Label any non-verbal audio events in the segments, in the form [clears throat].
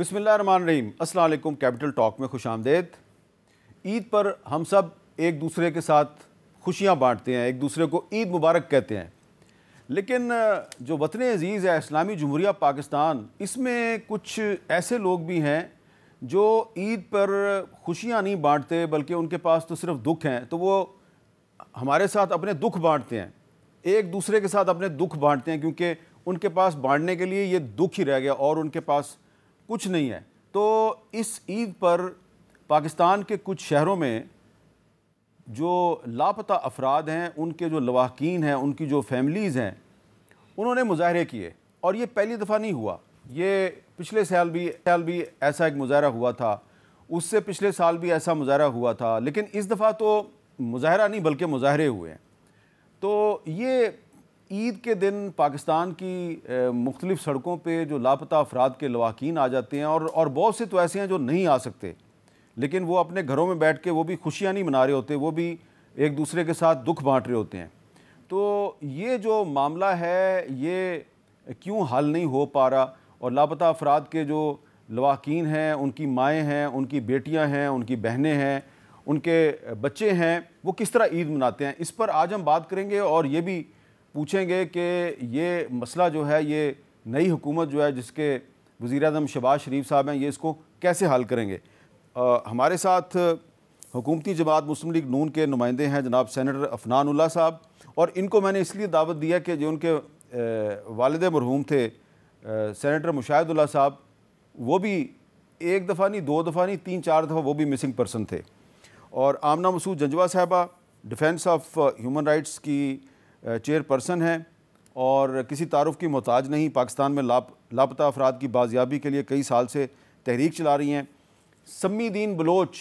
रहीम Aslam capital talk में खुश आमदेद ईद पर हम सब एक दूसरे के साथ खुशियाँ बाँटते हैं एक दूसरे को ईद मुबारक कहते हैं लेकिन जो वतन अज़ीज़ है इस्लामी जमहूरिया पाकिस्तान इसमें कुछ ऐसे लोग भी हैं जो ईद पर खुशियाँ नहीं बाँटते बल्कि उनके पास तो सिर्फ दुख हैं तो वो हमारे साथ अपने दुख बाँटते हैं एक दूसरे के साथ अपने दुख बाँटते हैं क्योंकि उनके पास बाँटने के लिए ये दुख ही रह गया और उनके पास कुछ नहीं है तो इस ईद पर पाकिस्तान के कुछ शहरों में जो लापता अफराद हैं उनके जो लवाकिन हैं उनकी जो फैमिलीज़ हैं उन्होंने मुजाहरे किए और ये पहली दफ़ा नहीं हुआ ये पिछले साल भी साल भी ऐसा एक मुजाहरा हुआ था उससे पिछले साल भी ऐसा मुजाहरा हुआ था लेकिन इस दफ़ा तो मुजाहरा नहीं बल्कि मुजाहरे हुए हैं तो ये ईद के दिन पाकिस्तान की मुख्तलिफ सड़कों पर जो लापता अफराद के लवाकिन आ जाते हैं और और बहुत से तो ऐसे हैं जो नहीं आ सकते लेकिन वो अपने घरों में बैठ के वो भी खुशियाँ नहीं मना रहे होते वो भी एक दूसरे के साथ दुख बाँट रहे होते हैं तो ये जो मामला है ये क्यों हल नहीं हो पा रहा और लापता अफराद के जो लवाकिन हैं उनकी माएँ हैं उनकी बेटियाँ हैं उनकी बहनें हैं उनके बच्चे हैं वो किस तरह ईद मनाते हैं इस पर आज हम बात करेंगे और ये भी पूछेंगे कि ये मसला जो है ये नई हुकूमत जो है जिसके वज़ी अजम शबाज शरीफ साहब हैं ये इसको कैसे हल करेंगे आ, हमारे साथ हुकूमती जमात मुस्लिम लीग नून के नुमाइंदे हैं जनाब सैनटर अफनानुल्ला साहब और इनको मैंने इसलिए दावत दिया कि जो उनके वालद मरहूम थे सैनटर मुशाहिदुल्ला साहब वो भी एक दफ़ा नहीं दो दफ़ा नहीं तीन चार दफ़ा वो भी मिसिंग पर्सन थे और आमना मसूद जंजवा साहबा डिफेंस ऑफ ह्यूमन राइट्स की चेयरपर्सन हैं और किसी तारफ़ की मोहताज नहीं पाकिस्तान में लाप लापता अफराद की बाजियाबी के लिए कई साल से तहरीक चला रही हैं सम्मी दीन बलोच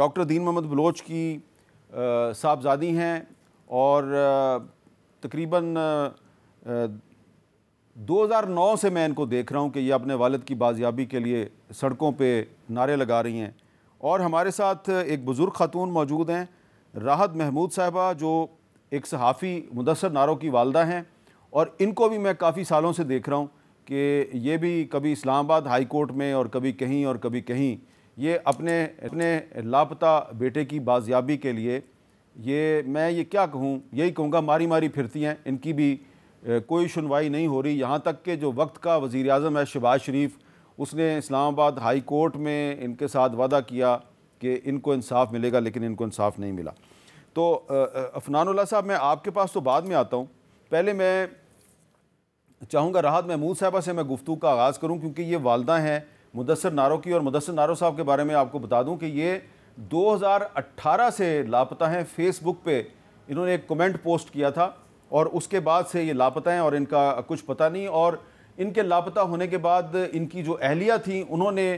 डॉक्टर दीन मोहम्मद बलोच की साहबजादी हैं और तकरीबन 2009 से मैं इनको देख रहा हूँ कि ये अपने वालद की बाजियाबी के लिए सड़कों पे नारे लगा रही हैं और हमारे साथ एक बुज़ुर्ग खातून मौजूद हैं राहत महमूद साहबा जो एक सहाफ़ी मुदसर नारों की वालदा हैं और इनको भी मैं काफ़ी सालों से देख रहा हूँ कि ये भी कभी इस्लामाबाद हाई कोर्ट में और कभी कहीं और कभी कहीं ये अपने अपने लापता बेटे की बाजियाबी के लिए ये मैं ये क्या कहूँ यही कहूँगा मारी मारी फिरती हैं इनकी भी कोई सुनवाई नहीं हो रही यहाँ तक के जो वक्त का वज़ी अजम है शहबाज शरीफ उसने इस्लामाबाद हाई कोर्ट में इनके साथ वादा किया कि इनको इंसाफ मिलेगा लेकिन इनको इंसाफ नहीं मिला तो अफनानुल्ला साहब मैं आपके पास तो बाद में आता हूँ पहले मैं चाहूँगा राहत महमूद साहबा से मैं गुफ्तु का आगाज़ करूँ क्योंकि ये वालदा हैं मुदसर नारो की और मुदसर नारो साहब के बारे में आपको बता दूँ कि ये 2018 से लापता हैं फेसबुक पे इन्होंने एक कमेंट पोस्ट किया था और उसके बाद से ये लापता हैं और इनका कुछ पता नहीं और इनके लापता होने के बाद इनकी जो अहलिया थी उन्होंने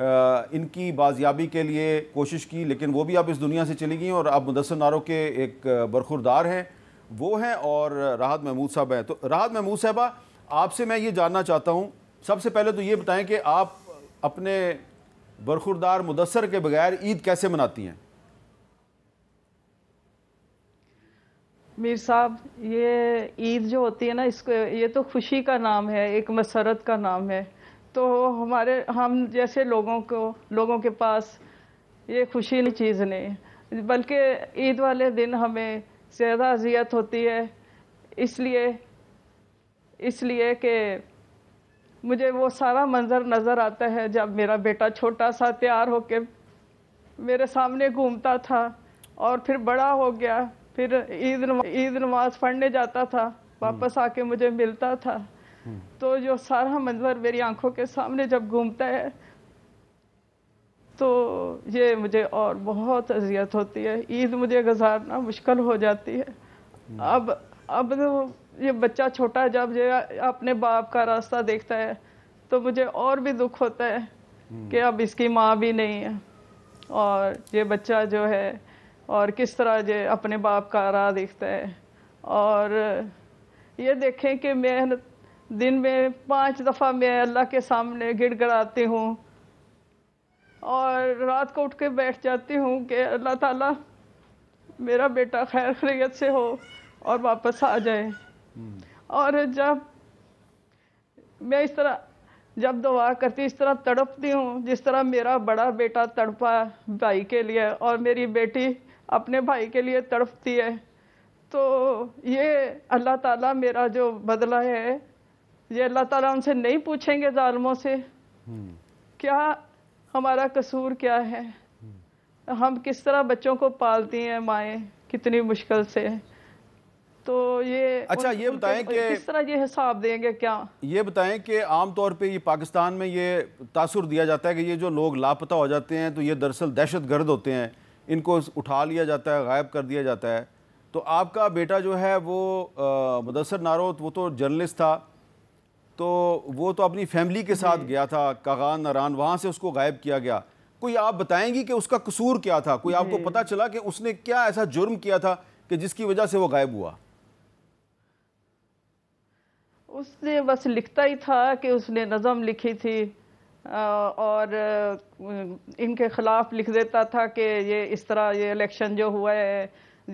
इनकी बाजियाबी के लिए कोशिश की लेकिन वो भी अब इस दुनिया से चली गई और अब मुदसर नारों के एक बरखुरदार हैं वो हैं और राहत महमूद साहब हैं तो राहत महमूद साहबा आपसे मैं ये जानना चाहता हूँ सबसे पहले तो ये बताएं कि आप अपने बरखुरदार मुदसर के बगैर ईद कैसे मनाती हैं मीर साहब ये ईद जो होती है ना इसको ये तो खुशी का नाम है एक मसरत का नाम है तो हमारे हम जैसे लोगों को लोगों के पास ये खुशी नहीं चीज़ नहीं बल्कि ईद वाले दिन हमें ज़्यादा अजियत होती है इसलिए इसलिए कि मुझे वो सारा मंज़र नज़र आता है जब मेरा बेटा छोटा सा तैयार होकर मेरे सामने घूमता था और फिर बड़ा हो गया फिर ईद ईद नमाज़ पढ़ने जाता था हम्म। वापस आके मुझे मिलता था तो जो सारा मंजर मेरी आंखों के सामने जब घूमता है तो ये मुझे और बहुत अजियत होती है ईद मुझे गुजारना मुश्किल हो जाती है अब अब तो ये बच्चा छोटा जब ये अपने बाप का रास्ता देखता है तो मुझे और भी दुख होता है कि अब इसकी माँ भी नहीं है और ये बच्चा जो है और किस तरह जो अपने बाप का राह देखता है और ये देखें कि मेहनत दिन में पांच दफ़ा मैं अल्लाह के सामने गिड़गड़ाती हूँ और रात को उठ के बैठ जाती हूँ कि अल्लाह ताला मेरा बेटा खैर खरीत से हो और वापस आ जाए हम्म। और जब मैं इस तरह जब दुआ करती इस तरह तड़पती हूँ जिस तरह मेरा बड़ा बेटा तड़पा भाई के लिए और मेरी बेटी अपने भाई के लिए तड़पती है तो ये अल्लाह ताला मेरा जो बदला है ये अल्लाह ताला उनसे नहीं पूछेंगे जालमों से हम्म। क्या हमारा कसूर क्या है हम किस तरह बच्चों को पालती हैं माए कितनी मुश्किल से तो ये अच्छा उन, ये बताएं कि किस तरह ये हिसाब देंगे क्या ये बताएं कि आम तौर पे ये पाकिस्तान में ये तासुर दिया जाता है कि ये जो लोग लापता हो जाते हैं तो ये दरअसल दहशत गर्द होते हैं इनको उठा लिया जाता है गायब कर दिया जाता है तो आपका बेटा जो है वो मुदसर नारो वो तो जर्नलिस्ट था तो वो तो अपनी फैमिली के साथ गया था कागान नारान वहाँ से उसको गायब किया गया कोई आप बताएंगी कि उसका कसूर क्या था कोई आपको पता चला कि उसने क्या ऐसा जुर्म किया था कि जिसकी वजह से वो गायब हुआ उसने बस लिखता ही था कि उसने नज़म लिखी थी और इनके ख़िलाफ़ लिख देता था कि ये इस तरह ये इलेक्शन जो हुआ है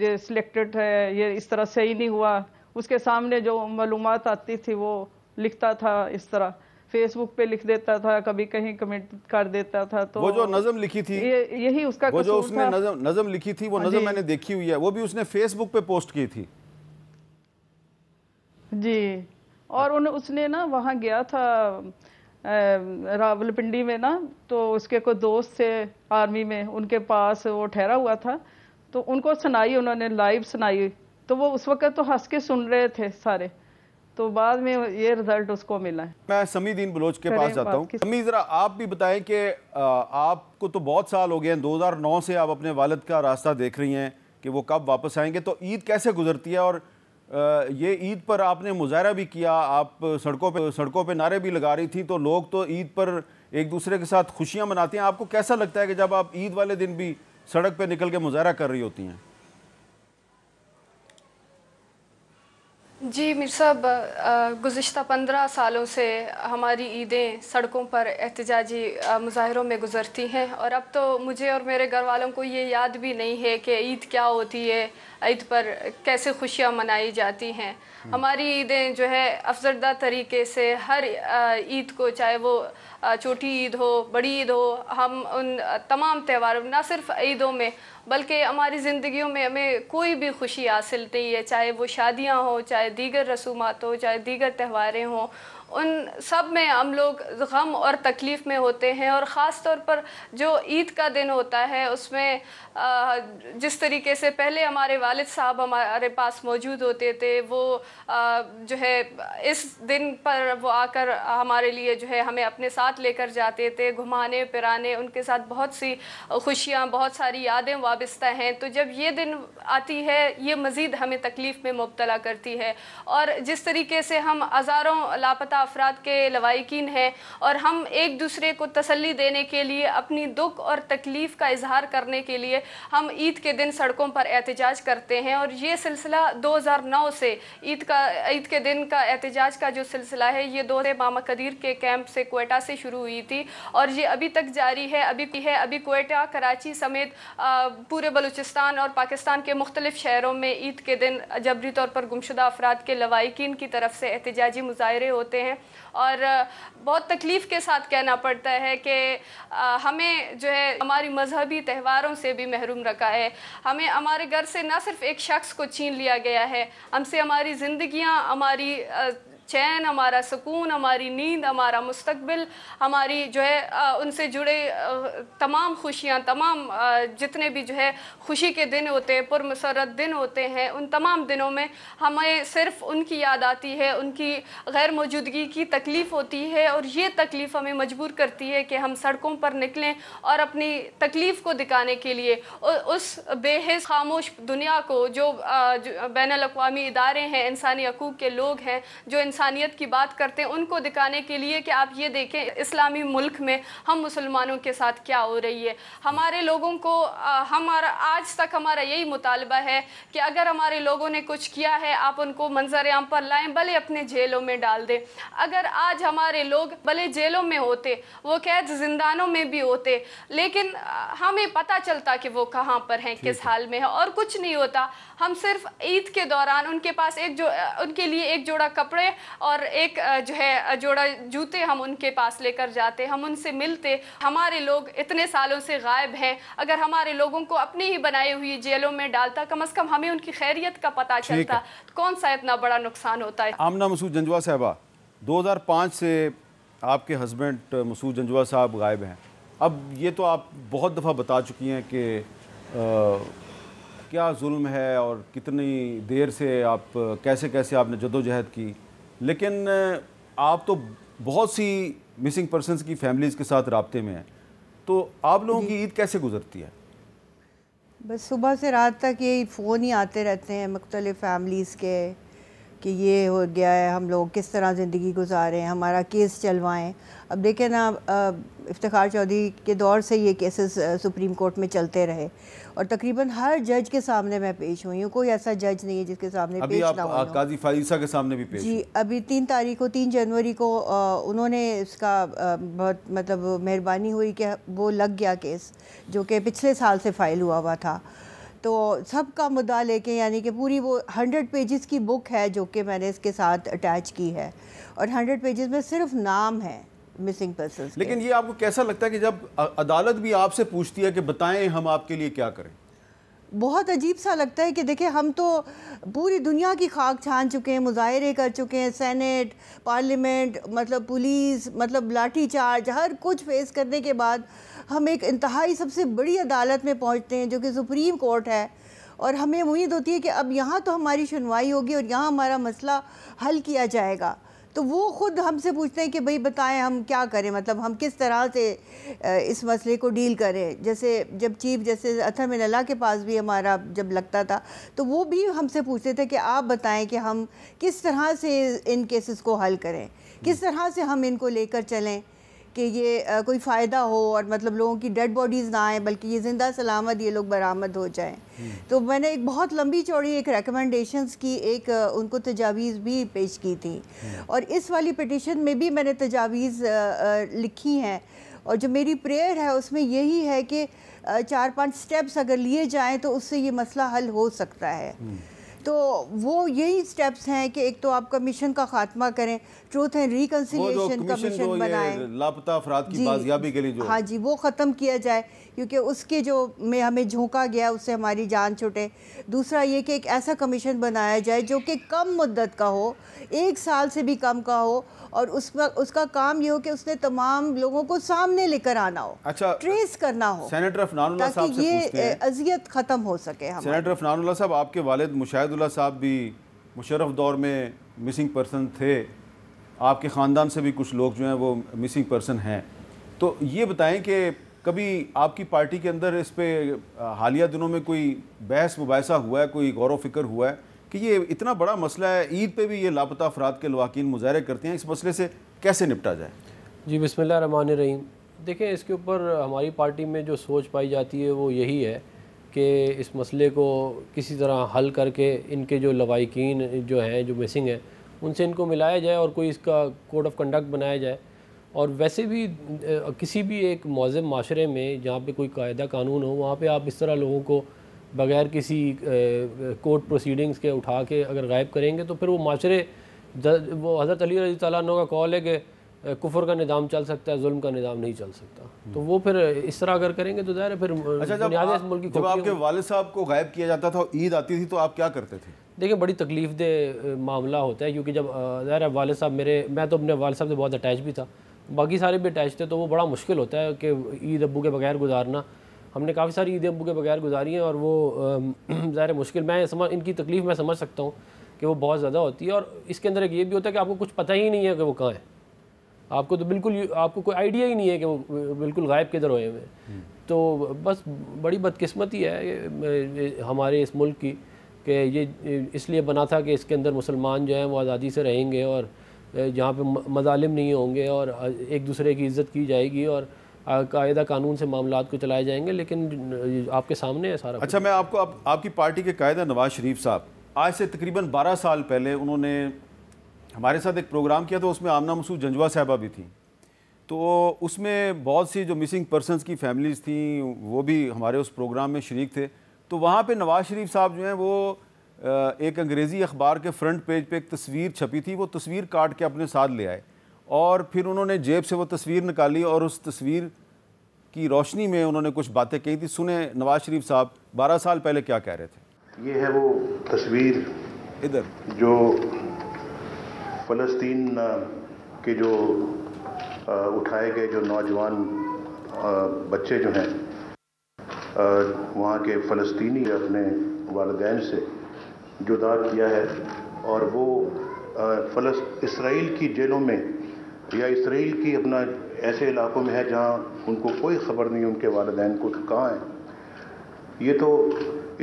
ये सिलेक्टेड है ये इस तरह सही नहीं हुआ उसके सामने जो मालूम आती थी वो लिखता था इस तरह फेसबुक पे लिख देता था कभी कहीं कमेंट कर देता था तो वो जो नजम लिखी थी ये यही उसका वो जो उसने नजम नजम लिखी थी वो हाँ नजम मैंने देखी हुई है वो भी उसने फेसबुक पे पोस्ट की थी जी और उन उसने ना वहाँ गया था रावलपिंडी में ना तो उसके कोई दोस्त थे आर्मी में उनके पास वो ठहरा हुआ था तो उनको सुनाई उन्होंने लाइव सुनाई तो वो उस वक्त तो हंस के सुन रहे थे सारे तो बाद में ये रिजल्ट उसको मिला है मैं समी दीन बलोच के पास जाता हूँ समी ज़रा आप भी बताएं कि आपको तो बहुत साल हो गए हैं 2009 से आप अपने वालद का रास्ता देख रही हैं कि वो कब वापस आएंगे तो ईद कैसे गुजरती है और ये ईद पर आपने मुजाहरा भी किया आप सड़कों पर सड़कों पर नारे भी लगा रही थी तो लोग तो ईद पर एक दूसरे के साथ खुशियाँ मनाती हैं आपको कैसा लगता है कि जब आप ईद वाले दिन भी सड़क पर निकल के मुजाहरा कर रही होती हैं जी मिर साहब गुज्त पंद्रह सालों से हमारी ईदें सड़कों पर एहतजाजी मुजाहरों में गुजरती हैं और अब तो मुझे और मेरे घर वालों को ये याद भी नहीं है कि ईद क्या होती है ईद पर कैसे खुशियाँ मनाई जाती हैं हम्म। हमारी ईदें जो है अफजरदा तरीके से हर ईद को चाहे वो छोटी ईद हो बड़ी ईद हो हम उन तमाम त्यौहारों ना सिर्फ ईदों में बल्कि हमारी ज़िंदगियों में हमें कोई भी खुशी हासिल नहीं है चाहे वो शादियाँ हो चाहे दीगर रसूमात हो चाहे दीगर त्यौहारें हों उन सब में हम लोग गम और तकलीफ़ में होते हैं और ख़ास तौर पर जो ईद का दिन होता है उसमें जिस तरीके से पहले हमारे वालिद साहब हमारे पास मौजूद होते थे वो जो है इस दिन पर वो आकर हमारे लिए जो है हमें अपने साथ लेकर जाते थे घुमाने फिराने उनके साथ बहुत सी खुशियाँ बहुत सारी यादें वाबस्ता हैं तो जब ये दिन आती है ये मज़ीद हमें तकलीफ़ में मुबतला करती है और जिस तरीके से हम हज़ारों लापता अफराद के लवाकिन हैं और हम एक दूसरे को तसल्ली देने के लिए अपनी दुख और तकलीफ़ का इजहार करने के लिए हम ईद के दिन सड़कों पर एहतजाज करते हैं और ये सिलसिला 2009 से ईद का ईद के दिन का एहतजाज का जो सिलसिला है ये दो मामा कदीर के कैंप से कोयटा से शुरू हुई थी और ये अभी तक जारी है अभी भी है अभी कोयटा कराची समेत पूरे बलूचिस्तान और पाकिस्तान के मुख्तलिफ शहरों में ईद के दिन जबरी तौर पर गुमशुदा अफराद के लवाकिन की तरफ से एहतजाजी मुजाहरे होते हैं हैं और बहुत तकलीफ़ के साथ कहना पड़ता है कि हमें जो है हमारी मजहबी त्यौहारों से भी महरूम रखा है हमें हमारे घर से ना सिर्फ एक शख्स को छीन लिया गया है हमसे हमारी ज़िंदियाँ हमारी चैन हमारा सुकून हमारी नींद हमारा मुस्तबिल हमारी जो है उनसे जुड़े तमाम खुशियाँ तमाम जितने भी जो है खुशी के दिन होते हैं पुरमसरत दिन होते हैं उन तमाम दिनों में हमें सिर्फ उनकी याद आती है उनकी गैर मौजूदगी की तकलीफ़ होती है और ये तकलीफ़ हमें मजबूर करती है कि हम सड़कों पर निकलें और अपनी तकलीफ़ को दिखाने के लिए उस बेहस खामोश दुनिया को जो, जो बैन अवी इदारे हैं इंसानी हकूक़ के लोग हैं जो इंसान इंसानियत की बात करते हैं उनको दिखाने के लिए कि आप ये देखें इस्लामी मुल्क में हम मुसलमानों के साथ क्या हो रही है हमारे लोगों को हमारा आज तक हमारा यही मुतालबा है कि अगर हमारे लोगों ने कुछ किया है आप उनको मंजर आम पर लाएं भले अपने जेलों में डाल दें अगर आज हमारे लोग भले जेलों में होते वो कैद जिंदानों में भी होते लेकिन हमें पता चलता कि वो कहाँ पर हैं किस हाल में है और कुछ नहीं होता हम सिर्फ ईद के दौरान उनके पास एक जो उनके लिए एक जोड़ा कपड़े और एक जो है जोड़ा जूते हम उनके पास लेकर जाते हम उनसे मिलते हमारे लोग इतने सालों से गायब हैं अगर हमारे लोगों को अपनी ही बनाई हुई जेलों में डालता कम अज़ कम हमें उनकी खैरियत का पता चलता कौन सा इतना बड़ा नुकसान होता है आमना मसूद जंजवा साहबा 2005 से आपके हस्बैंड मसूद जंजवा साहब गायब हैं अब ये तो आप बहुत दफ़ा बता चुकी हैं कि क्या जुल्म है और कितनी देर से आप कैसे कैसे आपने जदोजहद की लेकिन आप तो बहुत सी मिसिंग पर्सन की फैमिलीज़ के साथ रबते में हैं तो आप लोगों की ईद कैसे गुजरती है बस सुबह से रात तक ये फ़ोन ही आते रहते हैं मुख्तलिफ़ फैमिलीज़ के कि ये हो गया है हम लोग किस तरह ज़िंदगी गुजारें हमारा केस चलवाएं अब देखें ना इफ्तार चौधरी के दौर से ये केसेस सुप्रीम कोर्ट में चलते रहे और तकरीबन हर जज के सामने मैं पेश हुई हूँ कोई ऐसा जज नहीं है जिसके सामने अभी पेश आप, ना आप काजी के सामने भी पेश जी अभी तीन तारीख को तीन जनवरी को आ, उन्होंने इसका आ, बहुत मतलब मेहरबानी हुई कि वो लग गया केस जो कि पिछले साल से फ़ाइल हुआ हुआ था तो सब का मुद्दा लेके यानी कि पूरी वो हंड्रेड पेजेस की बुक है जो कि मैंने इसके साथ अटैच की है और हंड्रेड पेजेस में सिर्फ नाम है मिसिंग पर्सन लेकिन ये आपको कैसा लगता है कि जब अदालत भी आपसे पूछती है कि बताएं हम आपके लिए क्या करें बहुत अजीब सा लगता है कि देखिए हम तो पूरी दुनिया की खाक छान चुके हैं मुजाहरे कर चुके हैं सेनेट पार्लियामेंट मतलब पुलिस मतलब लाठी चार्ज हर कुछ फेस करने के बाद हम एक इंतहाई सबसे बड़ी अदालत में पहुँचते हैं जो कि सुप्रीम कोर्ट है और हमें उम्मीद होती है कि अब यहाँ तो हमारी सुनवाई होगी और यहाँ हमारा मसला हल किया जाएगा तो वो ख़ुद हमसे पूछते हैं कि भाई बताएं हम क्या करें मतलब हम किस तरह से इस मसले को डील करें जैसे जब चीफ जस्टिस अथर मिनला के पास भी हमारा जब लगता था तो वो भी हमसे पूछते थे कि आप बताएं कि हम किस तरह से इन केसेस को हल करें किस तरह से हम इनको लेकर चलें कि ये कोई फ़ायदा हो और मतलब लोगों की डेड बॉडीज़ ना आए बल्कि ये ज़िंदा सलामत ये लोग बरामद हो जाएं हम्म। तो मैंने एक बहुत लंबी चौड़ी एक रिकमेंडेशंस की एक उनको तजावीज़ भी पेश की थी हम्म। और इस वाली पटिशन में भी मैंने तजावीज़ लिखी हैं और जो मेरी प्रेयर है उसमें यही है कि चार पांच स्टेप्स अगर लिए जाएँ तो उससे ये मसला हल हो सकता है हम्म। तो वो यही स्टेप्स हैं कि एक तो आप कमीशन का खात्मा करें ट्रूथ एंड रिकनसिलेशन कमीशन बनाए लापता अफराद की बाजियाबी के लिए जो हाँ जी वो ख़त्म किया जाए क्योंकि उसके जो में हमें झोंका गया उससे हमारी जान छुटे दूसरा ये कि एक ऐसा कमीशन बनाया जाए जो कि कम मुद्दत का हो एक साल से भी कम का हो और उस पर उसका काम ये हो कि उसने तमाम लोगों को सामने लेकर आना हो अच्छा ट्रेस करना हो सेनेटर अफनानुल्ला साहब ये अजियत ख़त्म हो सके सेनेटर अफनानुल्ला साहब आपके वालद मुशाहिदुल्ला साहब भी मुशरफ दौर में मिसिंग पर्सन थे आपके ख़ानदान से भी कुछ लोग जो हैं वो मिसिंग पर्सन हैं तो ये बताएं कि कभी आपकी पार्टी के अंदर इस पर हालिया दिनों में कोई बहस मुबासा हुआ है कोई गौर फिक्र हुआ है कि ये इतना बड़ा मसला है ईद पे भी ये लापता अफराद के लवाकिन मुजाहरे करते हैं इस मसले से कैसे निपटा जाए जी बसमिल रहीम देखें इसके ऊपर हमारी पार्टी में जो सोच पाई जाती है वो यही है कि इस मसले को किसी तरह हल करके इनके जो लवाकिन जो हैं जो मिसिंग हैं उनसे इनको मिलाया जाए और कोई इसका कोड ऑफ कंडक्ट बनाया जाए और वैसे भी किसी भी एक मौजम माशरे में जहाँ पे कोई कायदा कानून हो वहाँ पे आप इस तरह लोगों को बग़ैर किसी कोर्ट प्रोसीडिंग्स के उठा के अगर गायब करेंगे तो फिर वो माशरे वो हज़रत अली रजी तु का कॉल है कि कुफर का निज़ाम चल सकता है जुल्म का निज़ाम नहीं चल सकता हम्म। तो वो फिर इस तरह अगर करेंगे तो ज़ाहिर है फिर अच्छा जब आ, मुल्क जब आपके वाल साहब को गायब किया जाता था ईद आती थी तो आप क्या करते थे देखिए बड़ी तकलीफ दे मामला होता है क्योंकि जब ज़ाहिर वाल साहब मेरे मैं तो अपने वाल साहब से बहुत अटैच भी था बाकी सारे भी अटैच थे तो वो बड़ा मुश्किल होता है कि ईद अबू के बगैर गुजारना हमने काफ़ी सारी ईद अबू के बगैर गुजारी हैं और वो [clears throat] ज़ाहिर मुश्किल मैं समझ इनकी तकलीफ़ मैं समझ सकता हूँ कि वो बहुत ज़्यादा होती है और इसके अंदर एक ये भी होता है कि आपको कुछ पता ही नहीं है कि वो कहाँ है आपको तो बिल्कुल आपको कोई आइडिया ही नहीं है कि वो बिल्कुल गायब किधर हुए हुए हम्म। तो बस बड़ी बदकस्मती है हमारे इस मुल्क की कि ये इसलिए बना था कि इसके अंदर मुसलमान जो हैं वो आज़ादी से रहेंगे और जहाँ पे मजालिम नहीं होंगे और एक दूसरे की इज्जत की जाएगी और कायदा कानून से मामला को चलाए जाएंगे लेकिन आपके सामने है सारा अच्छा मैं आपको आप, आपकी पार्टी के कायदा नवाज शरीफ साहब आज से तकरीबन 12 साल पहले उन्होंने हमारे साथ एक प्रोग्राम किया था उसमें आमना मसूद जंजवा साहबा भी थी तो उसमें बहुत सी जो मिसिंग पर्सनस की फैमिलीज़ थी वो भी हमारे उस प्रोग्राम में शरीक थे तो वहाँ पर नवाज शरीफ साहब जो हैं वो एक अंग्रेज़ी अखबार के फ्रंट पेज पे एक तस्वीर छपी थी वो तस्वीर काट के अपने साथ ले आए और फिर उन्होंने जेब से वो तस्वीर निकाली और उस तस्वीर की रोशनी में उन्होंने कुछ बातें कही थी सुने नवाज शरीफ साहब बारह साल पहले क्या कह रहे थे ये है वो तस्वीर इधर जो फ़लस्तीन के जो उठाए गए जो नौजवान बच्चे जो हैं वहाँ के फ़लस्तीनी अपने वालदेन से जुदा किया है और वो फलस इसराइल की जेलों में या इसराइल की अपना ऐसे इलाकों में है जहाँ उनको कोई खबर नहीं उनके वालदान को कहाँ हैं ये तो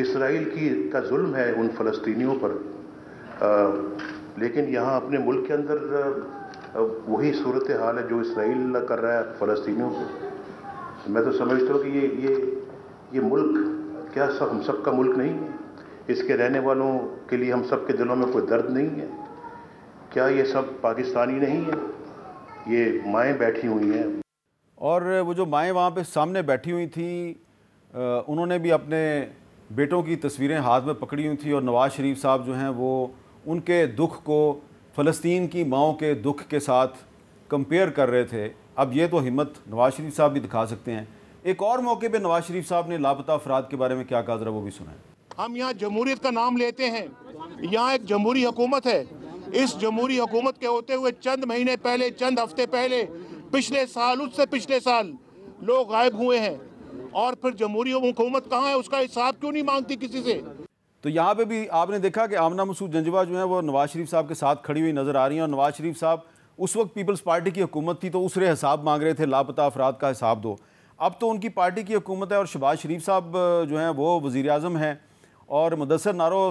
इसराइल की का जुल्म है उन फ़लस्तीनियों पर आ, लेकिन यहाँ अपने मुल्क के अंदर वही सूरत हाल है जो इसराइल कर रहा है फ़लस्तीनियों को मैं तो समझता हूँ कि ये ये ये मुल्क क्या सब हम सब का मुल्क नहीं है इसके रहने वालों के लिए हम सब के दिलों में कोई दर्द नहीं है क्या ये सब पाकिस्तानी नहीं है ये माएँ बैठी हुई हैं और वो जो माएँ वहाँ पे सामने बैठी हुई थी उन्होंने भी अपने बेटों की तस्वीरें हाथ में पकड़ी हुई थी और नवाज़ शरीफ साहब जो हैं वो उनके दुख को फ़लस्तीन की माओ के दुख के साथ कंपेयर कर रहे थे अब ये तो हिम्मत नवाज़ शरीफ साहब भी दिखा सकते हैं एक और मौके पे नवाज़ शरीफ साहब ने लापता अफराद के बारे में क्या कहा ज़रा वो भी है हम यहाँ जमहूरीत का नाम लेते हैं यहाँ एक जमहूरी हुकूमत है इस जमहूरी हुकूमत के होते हुए चंद महीने पहले चंद हफ्ते पहले पिछले साल उससे पिछले साल लोग गायब हुए हैं और फिर जमहूरी हुकूमत कहाँ है उसका हिसाब क्यों नहीं मांगती किसी से तो यहाँ पे भी आपने देखा कि आमना मसूद जंजवा जो है वो नवाज शरीफ साहब के साथ खड़ी हुई नज़र आ रही है और नवाज शरीफ साहब उस वक्त पीपल्स पार्टी की हुकूमत थी तो उसरे हिसाब मांग रहे थे लापता अफराद का हिसाब दो अब तो उनकी पार्टी की हुकूमत है और शबाज शरीफ साहब जो हैं वो वज़ी अजम हैं और मुदसर नारो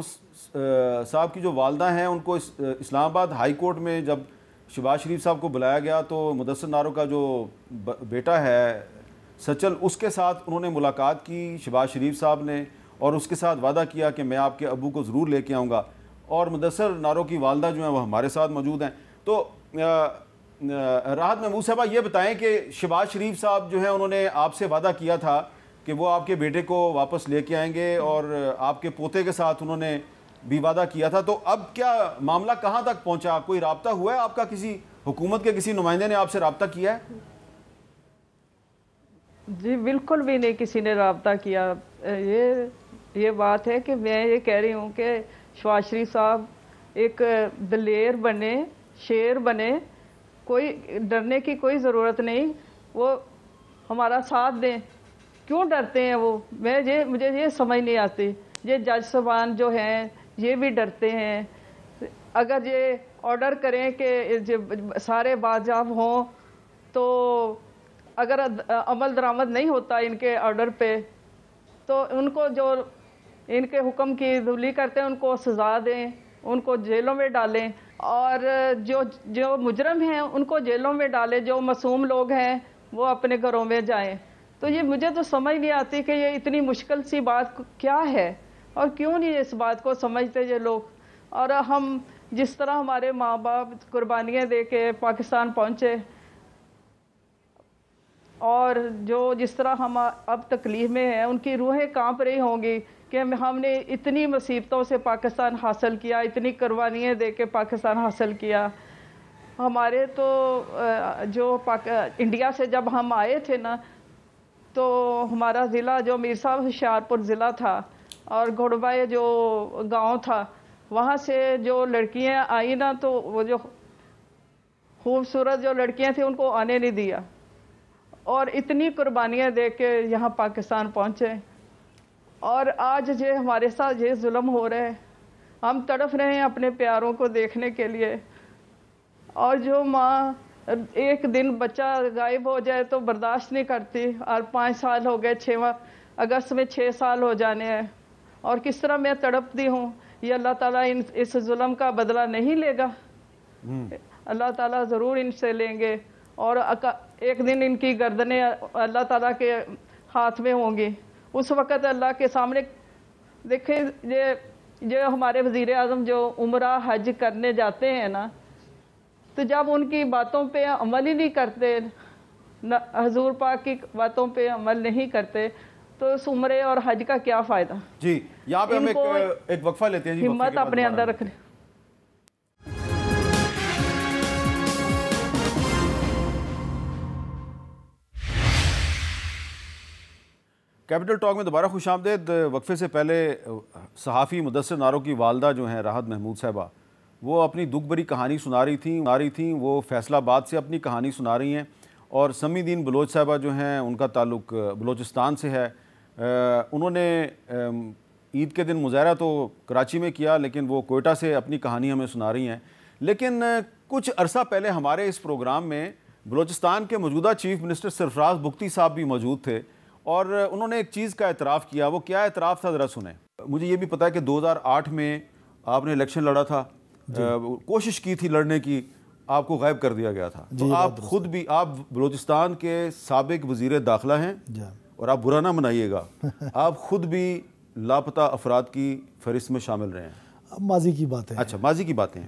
साहब की जो वालदा हैं उनको इस, इस्लामाबाद हाई कोर्ट में जब शबाज शरीफ साहब को बुलाया गया तो मुदसर नारो का जो बेटा है सचल उसके साथ उन्होंने मुलाकात की शबाज शरीफ साहब ने और उसके साथ वादा किया कि मैं आपके अबू को ज़रूर लेके आऊँगा और मुदसर नारो की वालदा जो है वह हमारे साथ मौजूद हैं तो राहत महमूद साहबा ये बताएं कि शबाज शरीफ साहब जो है उन्होंने आपसे वादा किया था कि वो आपके बेटे को वापस लेके आएंगे और आपके पोते के साथ उन्होंने भी वादा किया था तो अब क्या मामला कहाँ तक पहुँचा कोई रबता हुआ है आपका किसी हुकूमत के किसी नुमाइंदे ने आपसे रबता किया है जी बिल्कुल भी नहीं किसी ने रबता किया ये ये बात है कि मैं ये कह रही हूँ कि शवाशरी साहब एक दलेर बने शेर बने कोई डरने की कोई ज़रूरत नहीं वो हमारा साथ दें क्यों डरते हैं वो मैं ये मुझे ये समझ नहीं आती ये जज साहबान जो हैं ये भी डरते हैं अगर ये ऑर्डर करें कि सारे बाजाब हों तो अगर अमल दरामद नहीं होता इनके ऑर्डर पे तो उनको जो इनके हुक्म की धुली करते हैं उनको सजा दें उनको जेलों में डालें और जो जो मुजरम हैं उनको जेलों में डालें जो मासूम लोग हैं वो अपने घरों में जाएं तो ये मुझे तो समझ नहीं आती कि ये इतनी मुश्किल सी बात क्या है और क्यों नहीं इस बात को समझते ये लोग और हम जिस तरह हमारे माँ बाप कुर्बानियाँ दे के पाकिस्तान पहुँचे और जो जिस तरह हम अब तकलीफ़ में हैं उनकी रूहें कांप रही होंगी कि हमने इतनी मुसीबतों से पाकिस्तान हासिल किया इतनी कुर्बानियाँ दे के पाकिस्तान हासिल किया हमारे तो जो पाक इंडिया से जब हम आए थे ना तो हमारा ज़िला जो मीर साहब होशियारपुर ज़िला था और घुड़बाए जो गांव था वहाँ से जो लड़कियाँ आई ना तो वो जो खूबसूरत जो लड़कियाँ थी उनको आने नहीं दिया और इतनी कुर्बानियाँ दे के यहाँ पाकिस्तान पहुँचे और आज ये हमारे साथ ये जुल्म हो रहे हैं हम तड़फ रहे हैं अपने प्यारों को देखने के लिए और जो माँ एक दिन बच्चा गायब हो जाए तो बर्दाश्त नहीं करती और पाँच साल हो गए छवा अगस्त में छः साल हो जाने हैं और किस तरह मैं तड़पती हूँ ये अल्लाह ताला इन इस जुल्म का बदला नहीं लेगा हम्म। अल्लाह ताला ज़रूर इनसे लेंगे और एक दिन इनकी गर्दनें अल्लाह ताला के हाथ में होंगी उस वक़्त अल्लाह के सामने देखें ये ये हमारे वज़ी अजम जो उम्र हज करने जाते हैं ना तो जब उनकी बातों पे अमल ही नहीं करते हजूर पाक की बातों पे अमल नहीं करते तो इस उम्र और हज का क्या फ़ायदा जी यहाँ पे हम एक, एक वक्फा लेते हैं हिम्मत अपने अंदर रखने कैपिटल टॉक में दोबारा खुश आमदेद वक्फे से पहले सहाफ़ी मुदसर नारों की वालदा जो हैं राहत महमूद साहबा वो अपनी दुख भरी कहानी सुना रही थी सुना रही थी वो फैसलाबाद से अपनी कहानी सुना रही हैं और समीदीन बलोच साहबा जो हैं उनका ताल्लुक बलोचिस्तान से है उन्होंने ईद के दिन मुजाहरा तो कराची में किया लेकिन वो कोयटा से अपनी कहानी हमें सुना रही हैं लेकिन कुछ अरसा पहले हमारे इस प्रोग्राम में बलोचिस्तान के मौजूदा चीफ मिनिस्टर सरफराज बुख्ती साहब भी मौजूद थे और उन्होंने एक चीज़ का एतराफ़ किया वो क्या एतराफ़ था ज़रा सुने मुझे ये भी पता है कि 2008 में आपने इलेक्शन लड़ा था कोशिश की थी लड़ने की आपको गायब कर दिया गया था तो आप खुद भी आप बलूचिस्तान के सबक वजीर दाखिला हैं और आप बुरा ना मनाइएगा [laughs] आप खुद भी लापता अफराद की फहरिस्त में शामिल रहे हैं माजी की बात है अच्छा माजी की बातें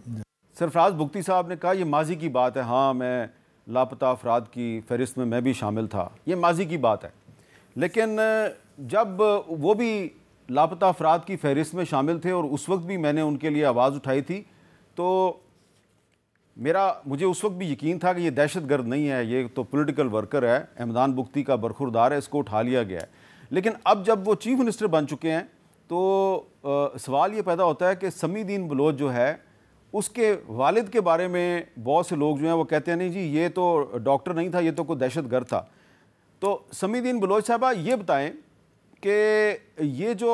सरफराज बुख्ती साहब ने कहा यह माजी की बात है हाँ मैं लापता अफराद की फहरिस्त में मैं भी शामिल था ये माजी की बात है लेकिन जब वो भी लापता अफराद की फहरिस्त में शामिल थे और उस वक्त भी मैंने उनके लिए आवाज़ उठाई थी तो मेरा मुझे उस वक्त भी यकीन था कि ये दहशत गर्द नहीं है ये तो पॉलिटिकल वर्कर है अहमदान बुख्ती का बरखुरदार है इसको उठा लिया गया है लेकिन अब जब वो चीफ मिनिस्टर बन चुके हैं तो आ, सवाल ये पैदा होता है कि समीदीन बलोच जो है उसके वालिद के बारे में बहुत से लोग जो हैं वो कहते हैं नहीं जी ये तो डॉक्टर नहीं था ये तो कोई दहशत गर्द था तो समीदीन बलोच साहबा ये बताएं कि ये जो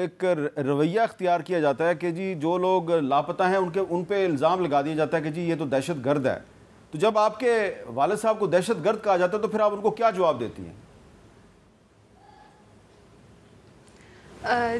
एक रवैया अख्तियार किया जाता है कि जी जो लोग लापता हैं उनके उन पर इल्ज़ाम लगा दिया जाता है कि जी ये तो दहशत गर्द है तो जब आपके वाल साहब को दहशत गर्द कहा जाता है तो फिर आप उनको क्या जवाब देती हैं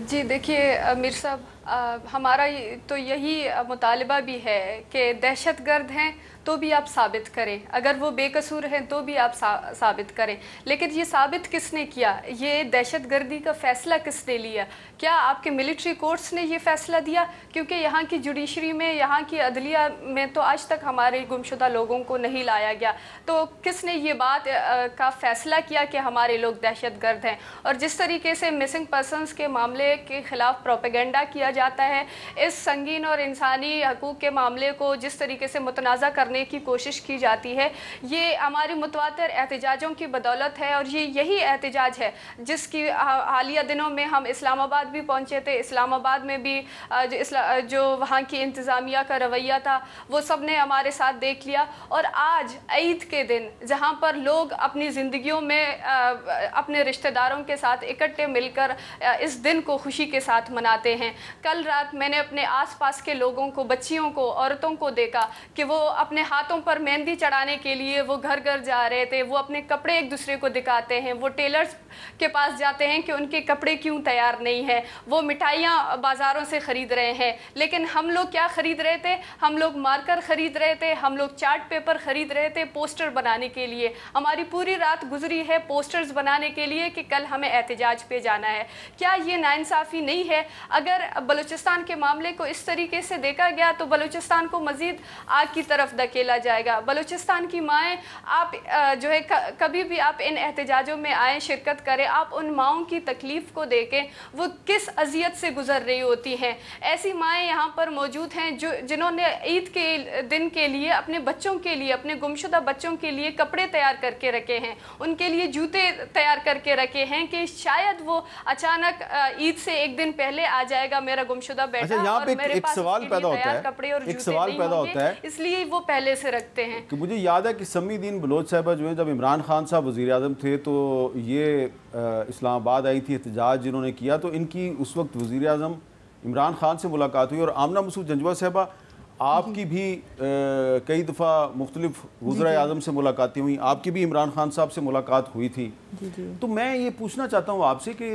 जी देखिए मीर साहब हमारा तो यही मुतालबा भी है कि दहशत गर्द हैं तो भी आप साबित करें अगर वो बेकसूर हैं तो भी आप सा, साबित करें लेकिन ये साबित किसने किया ये दहशत गर्दी का फ़ैसला किसने लिया क्या आपके मिलिट्री कोर्ट्स ने ये फैसला दिया क्योंकि यहाँ की जुडिशरी में यहाँ की अदलिया में तो आज तक हमारे गुमशुदा लोगों को नहीं लाया गया तो किसने ये बात का फैसला किया कि हमारे लोग दहशत गर्द हैं और जिस तरीके से मिसिंग पर्सनस के मामले के ख़िलाफ़ प्रोपेगेंडा किया जाता है इस संगीन और इंसानी हकूक़ के मामले को जिस तरीके से मुतनाज़ा करने की कोशिश की जाती है ये हमारे मुतवा एहतजाजों की बदौलत है और ये यही एहतजाज है जिसकी हालिया दिनों में हम इस्लामाबाद भी पहुंचे थे इस्लामाबाद में भी जो इस्ला जो वहाँ की इंतज़ामिया का रवैया था वो सब ने हमारे साथ देख लिया और आज ईद के दिन जहाँ पर लोग अपनी ज़िंदगियों में अपने रिश्तेदारों के साथ इकट्ठे मिलकर इस दिन को खुशी के साथ मनाते हैं कल रात मैंने अपने आस के लोगों को बच्चियों को औरतों को देखा कि वो अपने हाथों पर मेहंदी चढ़ाने के लिए वो घर घर जा रहे थे वो अपने कपड़े एक दूसरे को दिखाते हैं वो टेलर्स के पास जाते हैं कि उनके कपड़े क्यों तैयार नहीं है हैं वो मिठाइयाँ बाज़ारों से ख़रीद रहे हैं लेकिन हम लोग क्या ख़रीद रहे थे हम लोग मार्कर ख़रीद रहे थे हम लोग चार्ट पेपर ख़रीद रहे थे पोस्टर बनाने के लिए हमारी पूरी रात गुजरी है पोस्टर्स बनाने के लिए कि कल हमें एहतजाज पे जाना है क्या ये नाानसाफ़ी नहीं है अगर बलूचिस्तान के मामले को इस तरीके से देखा गया तो बलूचिस्तान को मज़ीद आग की तरफ धकेला जाएगा बलूचिस्तान की माएँ आप जो है कभी भी आप इन एहतजाजों में आएँ शिरकत करें आप उन माओं की तकलीफ़ को देखें वो किस अजियत से गुजर रही होती हैं ऐसी माएँ यहाँ पर मौजूद हैं जो जिन्होंने ईद के दिन के लिए अपने बच्चों के लिए अपने गुमशुदा बच्चों के लिए कपड़े तैयार करके रखे हैं उनके लिए जूते तैयार करके रखे हैं कि शायद वो अचानक ईद से एक दिन पहले आ जाएगा मेरा गुमशुदा अच्छा, बेटा अच्छा, और पे मेरे एक पास सवाल पैदा होता है कपड़े और एक सवाल पैदा होता है इसलिए वो पहले से रखते हैं मुझे याद है कि समी समीदीन बलोच साहबा जो है जब इमरान खान साहब वजी थे तो ये इस्लामाबाद आई थी एहतजाज जिन्होंने किया तो इनकी उस वक्त वज़ी अजम इमरान खान से मुलाकात हुई और आमना मसूद जंजवा साहबा आपकी भी आ, कई दफ़ा मुख्तलिफ वज्रा अजम से मुलाकातें हुई आपकी भी इमरान खान साहब से मुलाकात हुई थी तो मैं ये पूछना चाहता हूँ आपसे कि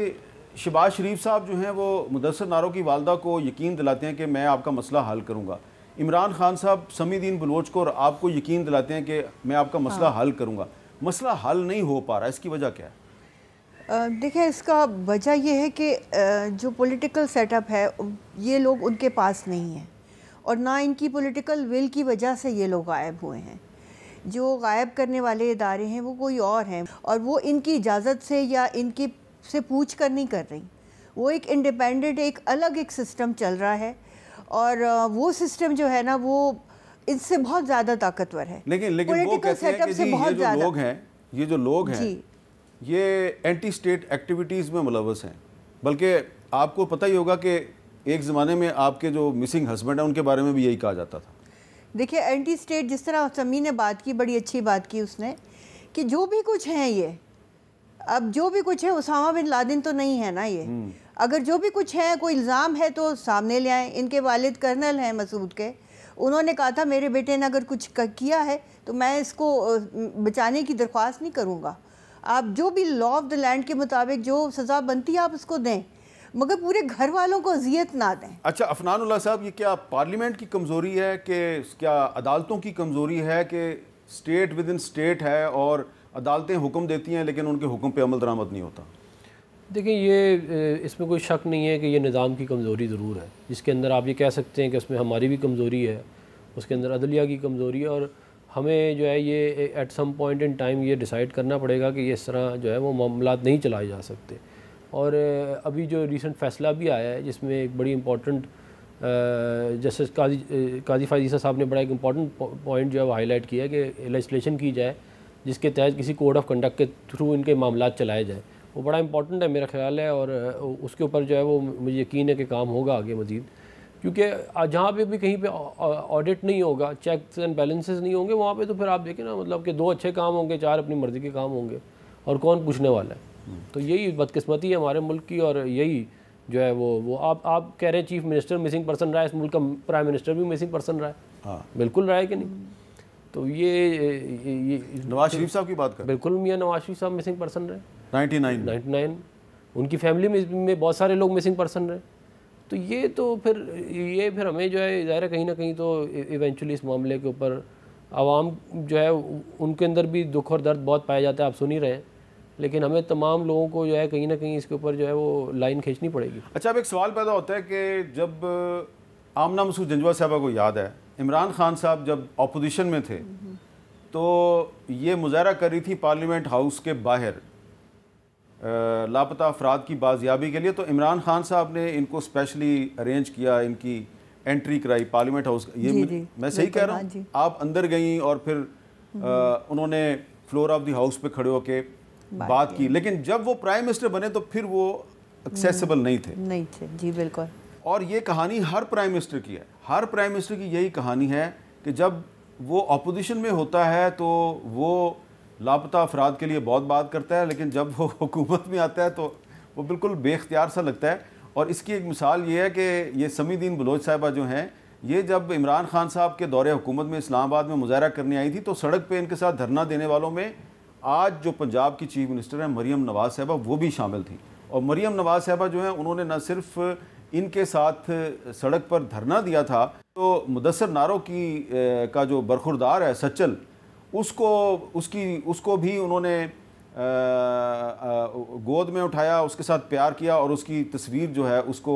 शबाज शरीफ साहब जो हैं वो मुदसर नारों की वालदा को यकीन दिलाते हैं कि मैं आपका मसला हल करूँगा इमरान खान साहब समीदीन बलोच को और आपको यकीन दिलाते हैं कि मैं आपका मसला हाँ। हल करूँगा मसला हल नहीं हो पा रहा इसकी वजह क्या है देखिए इसका वजह यह है कि जो पॉलिटिकल सेटअप है ये लोग उनके पास नहीं है और ना इनकी पॉलिटिकल विल की वजह से ये लोग गायब हुए हैं जो गायब करने वाले इदारे हैं वो कोई और हैं और वो इनकी इजाज़त से या इनकी से पूछ कर नहीं कर रही वो एक इंडिपेंडेंट एक अलग एक सिस्टम चल रहा है और वो सिस्टम जो है ना वो इससे बहुत ज़्यादा ताकतवर है लेकिन लेकिन वो कहते हैं कि जी, ये जो लोग हैं ये जो लोग हैं ये एंटी स्टेट एक्टिविटीज़ में मुलवस हैं बल्कि आपको पता ही होगा कि एक ज़माने में आपके जो मिसिंग हस्बैंड हैं उनके बारे में भी यही कहा जाता था देखिए एंटी स्टेट जिस तरह समी ने बात की बड़ी अच्छी बात की उसने कि जो भी कुछ हैं ये अब जो भी कुछ है उसामा बिन लादिन तो नहीं है ना ये हम्म। अगर जो भी कुछ है कोई इल्ज़ाम है तो सामने ले आएँ इनके वालिद कर्नल हैं मसूद के उन्होंने कहा था मेरे बेटे ने अगर कुछ किया है तो मैं इसको बचाने की दरख्वास्त नहीं करूँगा आप जो भी लॉ ऑफ द लैंड के मुताबिक जो सज़ा बनती है आप उसको दें मगर पूरे घर वालों को अजियत ना दें अच्छा अफनान साहब ये क्या पार्लियामेंट की कमज़ोरी है कि क्या अदालतों की कमज़ोरी है कि स्टेट विद इन स्टेट है और अदालतें हुक्म देती हैं लेकिन उनके हुक्म पे अमल दरामद नहीं होता देखिए ये इसमें कोई शक नहीं है कि ये निज़ाम की कमज़ोरी ज़रूर है जिसके अंदर आप ये कह सकते हैं कि उसमें हमारी भी कमज़ोरी है उसके अंदर अदलिया की कमज़ोरी है और हमें जो है ये at some point in time ये डिसाइड करना पड़ेगा कि इस तरह जो है वो मामला नहीं चलाए जा सकते और अभी जो रिसेंट फैसला भी आया है जिसमें एक बड़ी इंपॉर्टेंट जस्टिस काजी काजी फाजीसा साहब ने बड़ा एक इम्पॉर्टेंट पॉइंट जो है वो हाईलाइट किया है कि लेजिस्लेशन की जाए जिसके तहत किसी कोड ऑफ कंडक्ट के थ्रू इनके मामला चलाए जाएँ वो बड़ा इंपॉर्टेंट है मेरा ख्याल है और उसके ऊपर जो है वो मुझे यकीन है कि काम होगा आगे मज़ीद क्योंकि जहाँ पे भी कहीं पे ऑडिट नहीं होगा चेक्स एंड बैलेंसेस नहीं होंगे वहाँ पे तो फिर आप देखें ना मतलब कि दो अच्छे काम होंगे चार अपनी मर्ज़ी के काम होंगे और कौन पूछने वाला है हम्म। तो यही बदकस्मती है हमारे मुल्क की और यही जो है वो वो आप आप कह रहे हैं चीफ मिनिस्टर मिसिंग पर्सन रहा है इस मुल्क का प्राइम मिनिस्टर भी मिसिंग पर्सन रहा है हाँ। बिल्कुल रहा है कि नहीं तो ये, ये, नवाज शरीफ साहब की बात कर बिल्कुल मियाँ नवाज शरीफ साहब मिसिंग पर्सन रहे नाइन्टी नाइन नाइनटी नाइन उनकी फैमिली में, में बहुत सारे लोग मिसिंग पर्सन रहे तो ये तो फिर ये फिर हमें जो है ज़ाहिर कहीं ना कहीं तो इवेंचुअली इस मामले के ऊपर आवाम जो है उनके अंदर भी दुख और दर्द बहुत पाया जाता है आप सुन ही रहे हैं लेकिन हमें तमाम लोगों को जो है कहीं ना कहीं इसके ऊपर जो है वो लाइन खींचनी पड़ेगी अच्छा अब एक सवाल पैदा होता है कि जब आमना मसूद जंजवा साहबा को याद है इमरान खान साहब जब अपोजिशन में थे हम्म। तो ये मुजाहरा कर रही थी पार्लियामेंट हाउस के बाहर लापता अफराद की बाजियाबी के लिए तो इमरान खान साहब ने इनको स्पेशली अरेंज किया इनकी एंट्री कराई पार्लियामेंट हाउस ये जी, जी, मैं सही कह रहा हूँ हाँ आप अंदर गई और फिर आ, हम्म। उन्होंने फ्लोर ऑफ द हाउस पे खड़े होके बात, की लेकिन जब वो प्राइम मिनिस्टर बने तो फिर वो एक्सेसिबल हम्म। नहीं थे नहीं थे जी बिल्कुल और ये कहानी हर प्राइम मिनिस्टर की है हर प्राइम मिनिस्टर की यही कहानी है कि जब वो अपोजिशन में होता है तो वो लापता अफराद के लिए बहुत बात करता है लेकिन जब वो [laughs] हुकूमत में आता है तो वो बिल्कुल बेख्तियार सा लगता है और इसकी एक मिसाल ये है कि ये समीदीन बलोच साहिबा जो हैं ये जब इमरान खान साहब के दौरे हुकूमत में इस्लामाबाद में मुजाहरा करने आई थी तो सड़क पर इनके साथ धरना देने वालों में आज जो पंजाब की चीफ मिनिस्टर हैं मरीम नवाज़ साहबा वो भी शामिल थी और मरीम नवाज़ साहबा जो हैं उन्होंने न सिर्फ इनके साथ सड़क पर धरना दिया था तो मुदसर नारों की का जो बरखुरदार है सचल उसको उसकी उसको भी उन्होंने गोद में उठाया उसके साथ प्यार किया और उसकी तस्वीर जो है उसको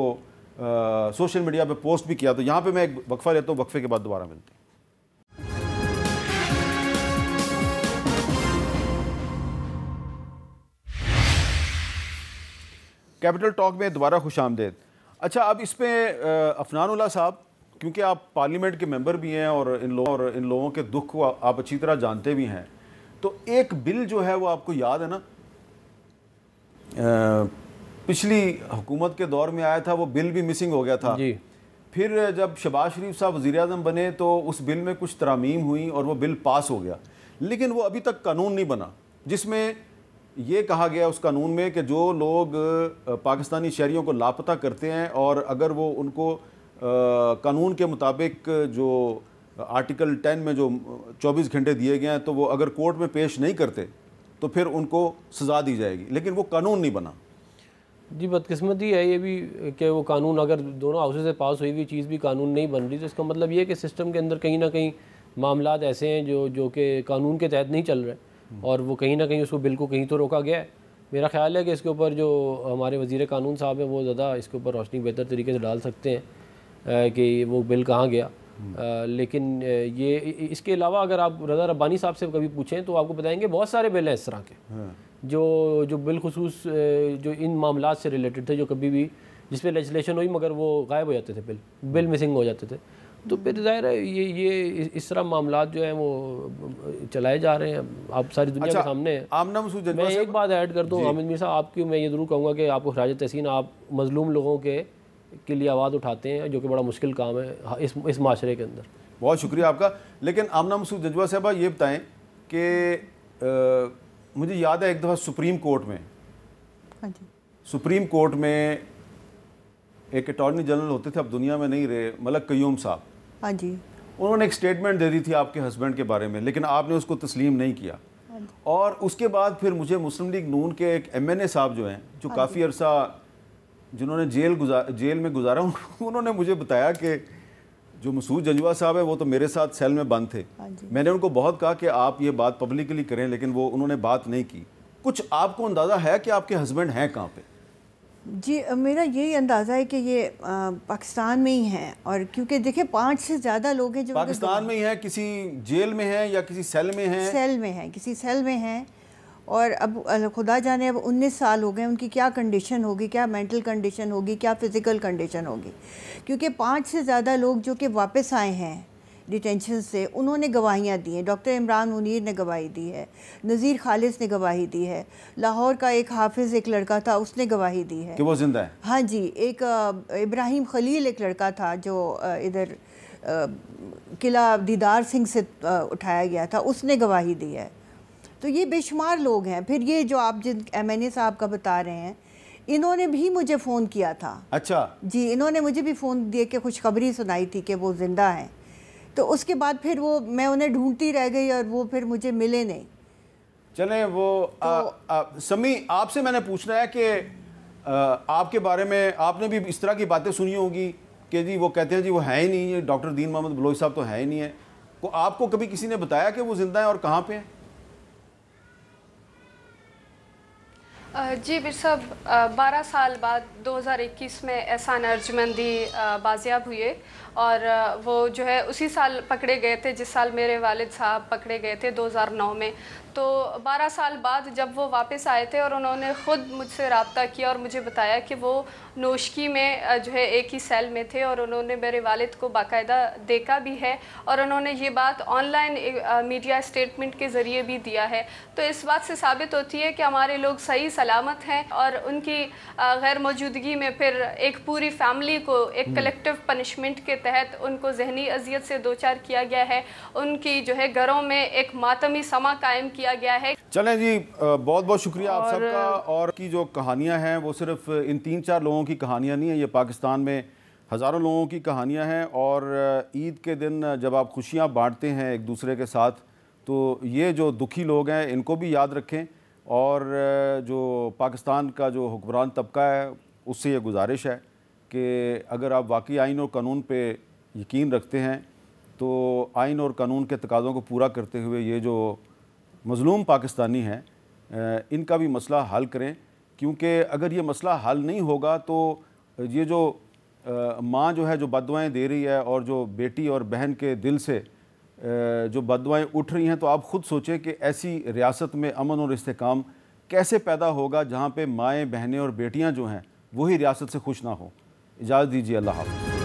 सोशल मीडिया पे पोस्ट भी किया तो यहाँ पे मैं एक वक्फ़ा लेता हूँ वक्फ़े के बाद दोबारा मिलते हैं कैपिटल टॉक में दोबारा खुश आमदेद अच्छा अब इसमें अफनानुल्ला साहब क्योंकि आप पार्लियामेंट के मेंबर भी हैं और इन लोगों और इन लोगों के दुख को आप अच्छी तरह जानते भी हैं तो एक बिल जो है वो आपको याद है ना पिछली हुकूमत के दौर में आया था वो बिल भी मिसिंग हो गया था जी फिर जब शबाज शरीफ साहब वज़ी अजम बने तो उस बिल में कुछ तरामीम हुई और वह बिल पास हो गया लेकिन वो अभी तक कानून नहीं बना जिसमें ये कहा गया उस कानून में कि जो लोग पाकिस्तानी शहरीों को लापता करते हैं और अगर वो उनको कानून के मुताबिक जो आर्टिकल 10 में जो 24 घंटे दिए गए हैं तो वो अगर कोर्ट में पेश नहीं करते तो फिर उनको सज़ा दी जाएगी लेकिन वो कानून नहीं बना जी बदकस्मती है ये भी कि वो कानून अगर दोनों हाउसेज से पास हुई हुई चीज़ भी कानून नहीं बन रही तो इसका मतलब ये है कि सिस्टम के अंदर कहीं ना कहीं मामला ऐसे हैं जो जो कि कानून के तहत नहीं चल रहे हम्म। और वो कहीं ना कहीं उसको बिल को कहीं तो रोका गया है मेरा ख्याल है कि इसके ऊपर जो हमारे वजीर कानून साहब हैं वो ज़्यादा इसके ऊपर रोशनी बेहतर तरीके से डाल सकते हैं कि वो बिल कहाँ गया आ, लेकिन ये इसके अलावा अगर आप रजा रब्बानी साहब से कभी पूछें तो आपको बताएंगे बहुत सारे बिल हैं इस तरह के हाँ। जो जो बिलखसूस जो इन मामला से रिलेटेड थे जो कभी भी जिस पर लेजिस्लेशन हुई मगर वो गायब हो जाते थे बिल बिल हाँ। मिसिंग हो जाते थे तो फिर जाहिर है ये ये इस तरह मामला जो हैं वो चलाए जा रहे हैं आप सारी दुनिया अच्छा, के सामने हैं मैं एक बात ऐड कर दूँ हामिद मीर साहब आपकी मैं ये ज़रूर कहूँगा कि आपको खराज तहसीन आप मजलूम लोगों के के लिए आवाज़ उठाते हैं जो कि बड़ा मुश्किल काम है हाँ, इस इस माशरे के अंदर बहुत शुक्रिया आपका लेकिन आमना मसूद जजवा साहबा ये बताएं कि मुझे याद है एक दफ़ा सुप्रीम कोर्ट में हाँ सुप्रीम कोर्ट में एक अटॉर्नी जनरल होते थे अब दुनिया में नहीं रहे मलक क्यूम साहब हाँ जी उन्होंने एक स्टेटमेंट दे दी थी आपके हस्बैंड के बारे में लेकिन आपने उसको तस्लीम नहीं किया हाँ और उसके बाद फिर मुझे मुस्लिम लीग नून के एक एम एन ए साहब जो हैं जो काफ़ी अरसा जिन्होंने जेल गुजार जेल में गुजारा [laughs] उन्होंने मुझे बताया कि जो मसूद जंजुआ साहब है वो तो मेरे साथ सेल में बंद थे हाँ मैंने उनको बहुत कहा कि आप ये बात पब्लिकली करें लेकिन वो उन्होंने बात नहीं की कुछ आपको अंदाज़ा है कि आपके हस्बैंड हैं कहाँ पे जी मेरा यही अंदाज़ा है कि ये पाकिस्तान में ही हैं और क्योंकि देखिए पाँच से ज़्यादा लोग हैं जो पाकिस्तान में ही हैं किसी जेल में हैं या किसी सेल में हैं सेल में हैं किसी सेल में हैं और अब खुदा जाने अब 19 साल हो गए उनकी क्या कंडीशन होगी क्या मेंटल कंडीशन होगी क्या फ़िज़िकल कंडीशन होगी क्योंकि पाँच से ज़्यादा लोग जो कि वापस आए हैं डिटेंशन से उन्होंने गवाहियाँ दी हैं डॉक्टर इमरान मुनीर ने गवाही दी है नज़ीर खालिस ने गवाही दी है लाहौर का एक हाफिज़ एक लड़का था उसने गवाही दी है कि वो ज़िंदा है हाँ जी एक इब्राहिम खलील एक लड़का था जो इधर किला दीदार सिंह से उठाया गया था उसने गवाही दी है तो ये बेशुमार लोग हैं फिर ये जो आप जिन एम साहब का बता रहे हैं इन्होंने भी मुझे फ़ोन किया था अच्छा जी इन्होंने मुझे भी फ़ोन दिए कि खुशखबरी सुनाई थी कि वो ज़िंदा हैं तो उसके बाद फिर वो मैं उन्हें ढूंढती रह गई और वो फिर मुझे मिले नहीं चले वो तो, आ, आ, समी आपसे मैंने पूछना है कि आपके बारे में आपने भी इस तरह की बातें सुनी होगी कि जी वो कहते हैं जी वो है ही नहीं डॉक्टर दीन मोहम्मद बलोई साहब तो है ही नहीं है को आपको कभी किसी ने बताया कि वो ज़िंदा हैं और कहाँ पे हैं जी बिर साहब बारह साल बाद 2021 में एहसान अर्जमंदी बाजियाब हुए और वो जो है उसी साल पकड़े गए थे जिस साल मेरे वालिद साहब पकड़े गए थे 2009 में तो 12 साल बाद जब वो वापस आए थे और उन्होंने ख़ुद मुझसे रबता किया और मुझे बताया कि वो नोशकी में जो है एक ही सेल में थे और उन्होंने मेरे वालिद को बाकायदा देखा भी है और उन्होंने ये बात ऑनलाइन मीडिया स्टेटमेंट के ज़रिए भी दिया है तो इस बात से साबित होती है कि हमारे लोग सही सलामत हैं और उनकी गैर मौजूदगी में फिर एक पूरी फैमिली को एक हम्म। कलेक्टिव पनिशमेंट के तहत उनको जहनी अजियत से दो चार किया गया है उनकी जो है घरों में एक मातमी समा कायम किया गया है चलें जी बहुत बहुत शुक्रिया आप सबका और की जो कहानियां हैं वो सिर्फ इन तीन चार लोगों की कहानियाँ नहीं हैं ये पाकिस्तान में हज़ारों लोगों की कहानियाँ हैं और ईद के दिन जब आप खुशियाँ बाँटते हैं एक दूसरे के साथ तो ये जो दुखी लोग हैं इनको भी याद रखें और जो पाकिस्तान का जो हुक्मरान तबका है उससे ये गुजारिश है कि अगर आप वाकई आइन और कानून पे यकीन रखते हैं तो आइन और कानून के तकाज़ों को पूरा करते हुए ये जो मज़लूम पाकिस्तानी हैं इनका भी मसला हल करें क्योंकि अगर ये मसला हल नहीं होगा तो ये जो माँ जो है जो बदवाएँ दे रही है और जो बेटी और बहन के दिल से जो बदवाएँ उठ रही हैं तो आप ख़ुद सोचें कि ऐसी रियासत में अमन और इसकाम कैसे पैदा होगा जहाँ पे माएँ बहनें और बेटियाँ जो हैं वही रियासत से खुश ना हो इजाज़त दीजिए अल्लाह हाफ़